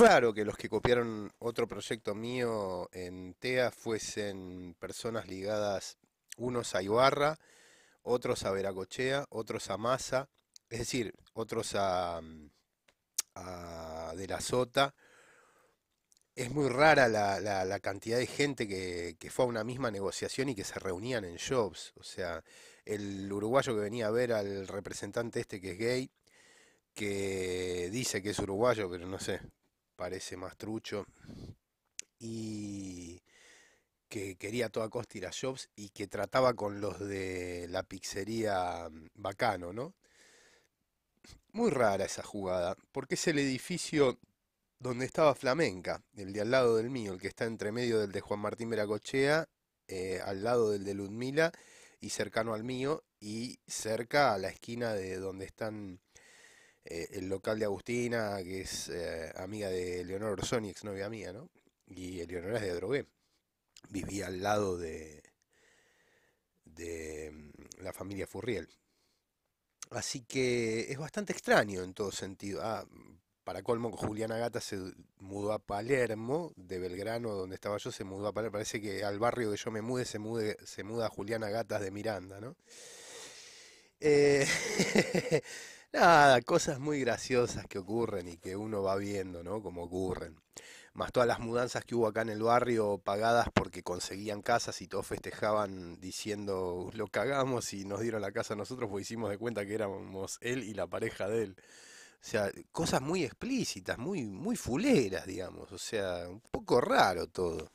raro que los que copiaron otro proyecto mío en TEA fuesen personas ligadas unos a Ibarra, otros a Veracochea, otros a Maza, es decir, otros mm, a, De la Sota. Es muy rara la, cantidad de gente que, fue a una misma negociación y que se reunían en jobs. O sea, el uruguayo que venía a ver al representante este que es gay, que dice que es uruguayo, pero no sé, parece más trucho, y que quería a toda costa ir a Jobs y que trataba con los de la pizzería mm, Bacano, ¿no? Muy rara esa jugada, porque es el edificio donde estaba Flamenca, el de al lado del mío, el que está entre medio del de Juan Martín Veracochea, eh, al lado del de Ludmila y cercano al mío y cerca a la esquina de donde están eh, el local de Agustina, que es eh, amiga de Leonor Orsoni, exnovia mía, ¿no? Y Leonora es de Drogué. Vivía al lado de, de mm, la familia Furriel. Así que es bastante extraño en todo sentido. Ah, para colmo, Juliana Gata se mudó a Palermo, de Belgrano, donde estaba yo, se mudó a Palermo. Parece que al barrio que yo me mude se, mude, se muda Juliana Gatas de Miranda, ¿no? Eh, nada, cosas muy graciosas que ocurren y que uno va viendo, ¿no? Como ocurren. Más todas las mudanzas que hubo acá en el barrio pagadas porque conseguían casas y todos festejaban diciendo lo cagamos y nos dieron la casa a nosotros porque hicimos de cuenta que éramos él y la pareja de él. O sea, cosas muy explícitas, muy, muy fuleras, digamos. O sea, un poco raro todo.